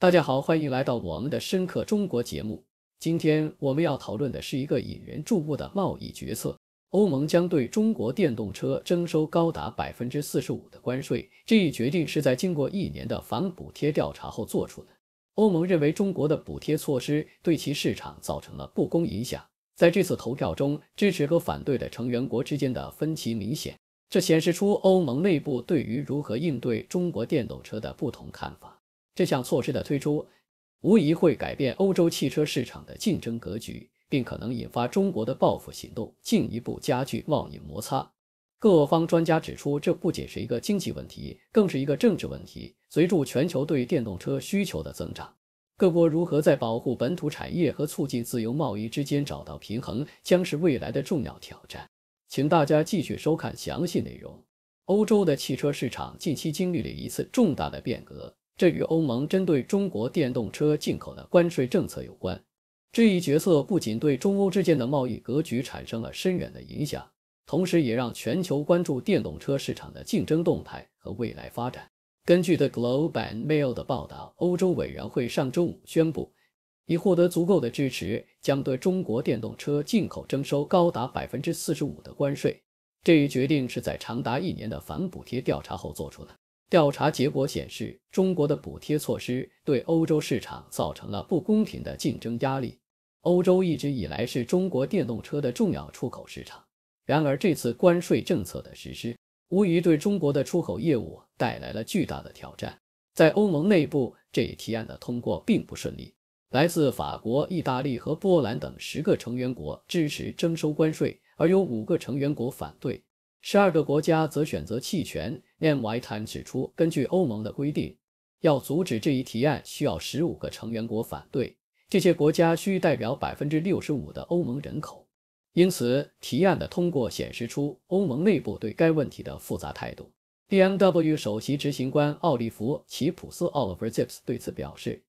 大家好，欢迎来到我们的《深刻中国》节目。今天我们要讨论的是一个引人注目的贸易决策：欧盟将对中国电动车征收高达百分之四十五的关税。这一决定是在经过一年的反补贴调查后做出的。欧盟认为中国的补贴措施对其市场造成了不公影响。在这次投票中，支持和反对的成员国之间的分歧明显，这显示出欧盟内部对于如何应对中国电动车的不同看法。这项措施的推出无疑会改变欧洲汽车市场的竞争格局，并可能引发中国的报复行动，进一步加剧贸易摩擦。各方专家指出，这不仅是一个经济问题，更是一个政治问题。随着全球对电动车需求的增长，各国如何在保护本土产业和促进自由贸易之间找到平衡，将是未来的重要挑战。请大家继续收看详细内容。欧洲的汽车市场近期经历了一次重大的变革。这与欧盟针对中国电动车进口的关税政策有关。这一决策不仅对中欧之间的贸易格局产生了深远的影响，同时也让全球关注电动车市场的竞争动态和未来发展。根据 The g l o b e a n d Mail 的报道，欧洲委员会上周五宣布，已获得足够的支持，将对中国电动车进口征收高达百分之四十五的关税。这一决定是在长达一年的反补贴调查后做出的。调查结果显示，中国的补贴措施对欧洲市场造成了不公平的竞争压力。欧洲一直以来是中国电动车的重要出口市场，然而这次关税政策的实施无疑对中国的出口业务带来了巨大的挑战。在欧盟内部，这一提案的通过并不顺利，来自法国、意大利和波兰等十个成员国支持征收关税，而有五个成员国反对，十二个国家则选择弃权。M Y Tan 指出，根据欧盟的规定，要阻止这一提案，需要十五个成员国反对，这些国家需代表百分之六十五的欧盟人口。因此，提案的通过显示出欧盟内部对该问题的复杂态度。BMW 首席执行官奥利弗·齐普斯 （Oliver z i p s 对此表示，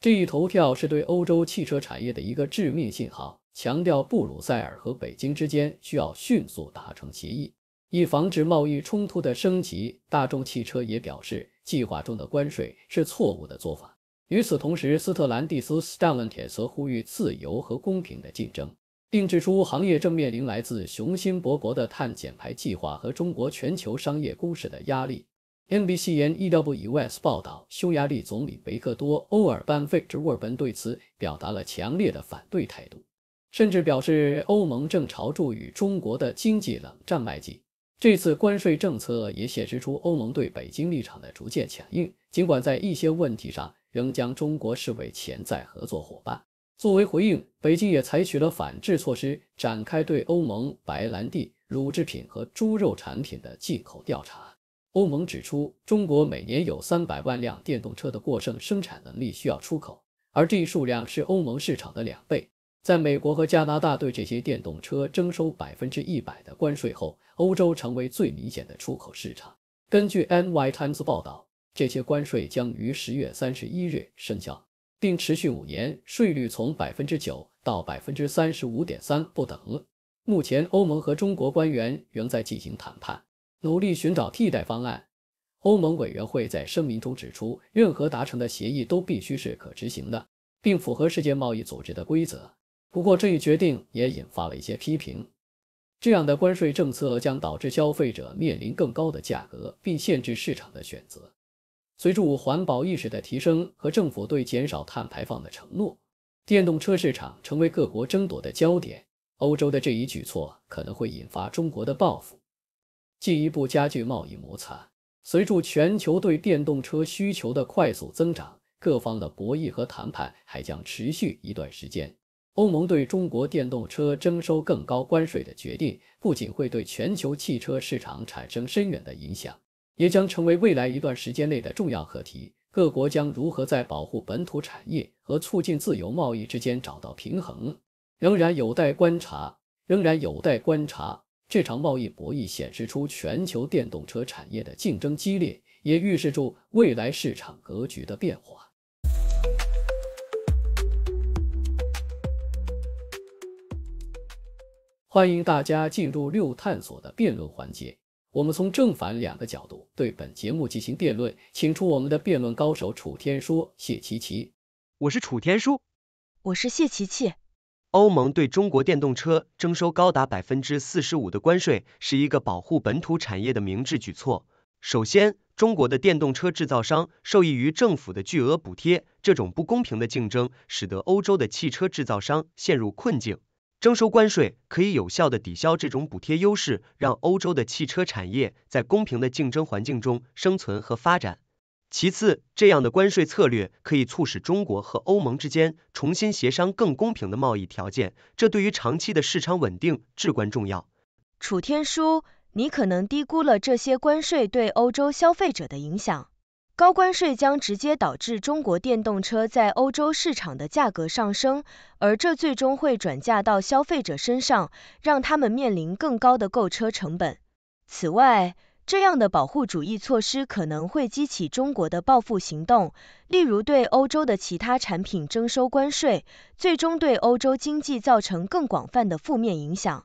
这一投票是对欧洲汽车产业的一个致命信号，强调布鲁塞尔和北京之间需要迅速达成协议。以防止贸易冲突的升级，大众汽车也表示，计划中的关税是错误的做法。与此同时，斯特兰蒂斯站稳铁则，呼吁自由和公平的竞争，并指出行业正面临来自雄心勃勃的碳减排计划和中国全球商业攻势的压力。NBCN EW S 报道，匈牙利总理维克多·欧尔班费 b 沃 n 对此表达了强烈的反对态度，甚至表示欧盟正朝助与中国的经济冷战迈进。这次关税政策也显示出欧盟对北京立场的逐渐强硬，尽管在一些问题上仍将中国视为潜在合作伙伴。作为回应，北京也采取了反制措施，展开对欧盟白兰地、乳制品和猪肉产品的进口调查。欧盟指出，中国每年有三百万辆电动车的过剩生产能力需要出口，而这一数量是欧盟市场的两倍。在美国和加拿大对这些电动车征收百分之一百的关税后，欧洲成为最明显的出口市场。根据《NY Times》报道，这些关税将于十月三十一日生效，并持续五年，税率从百分之九到百分之三十五点三不等。目前，欧盟和中国官员仍在进行谈判，努力寻找替代方案。欧盟委员会在声明中指出，任何达成的协议都必须是可执行的，并符合世界贸易组织的规则。不过，这一决定也引发了一些批评。这样的关税政策将导致消费者面临更高的价格，并限制市场的选择。随着环保意识的提升和政府对减少碳排放的承诺，电动车市场成为各国争夺的焦点。欧洲的这一举措可能会引发中国的报复，进一步加剧贸易摩擦。随着全球对电动车需求的快速增长，各方的博弈和谈判还将持续一段时间。欧盟对中国电动车征收更高关税的决定，不仅会对全球汽车市场产生深远的影响，也将成为未来一段时间内的重要课题。各国将如何在保护本土产业和促进自由贸易之间找到平衡，仍然有待观察。仍然有待观察。这场贸易博弈显示出全球电动车产业的竞争激烈，也预示着未来市场格局的变化。欢迎大家进入六探索的辩论环节。我们从正反两个角度对本节目进行辩论，请出我们的辩论高手楚天说、谢琪琪。我是楚天书，我是谢琪琪。欧盟对中国电动车征收高达百分之四十五的关税，是一个保护本土产业的明智举措。首先，中国的电动车制造商受益于政府的巨额补贴，这种不公平的竞争使得欧洲的汽车制造商陷入困境。征收关税可以有效的抵消这种补贴优势，让欧洲的汽车产业在公平的竞争环境中生存和发展。其次，这样的关税策略可以促使中国和欧盟之间重新协商更公平的贸易条件，这对于长期的市场稳定至关重要。楚天舒，你可能低估了这些关税对欧洲消费者的影响。高关税将直接导致中国电动车在欧洲市场的价格上升，而这最终会转嫁到消费者身上，让他们面临更高的购车成本。此外，这样的保护主义措施可能会激起中国的报复行动，例如对欧洲的其他产品征收关税，最终对欧洲经济造成更广泛的负面影响。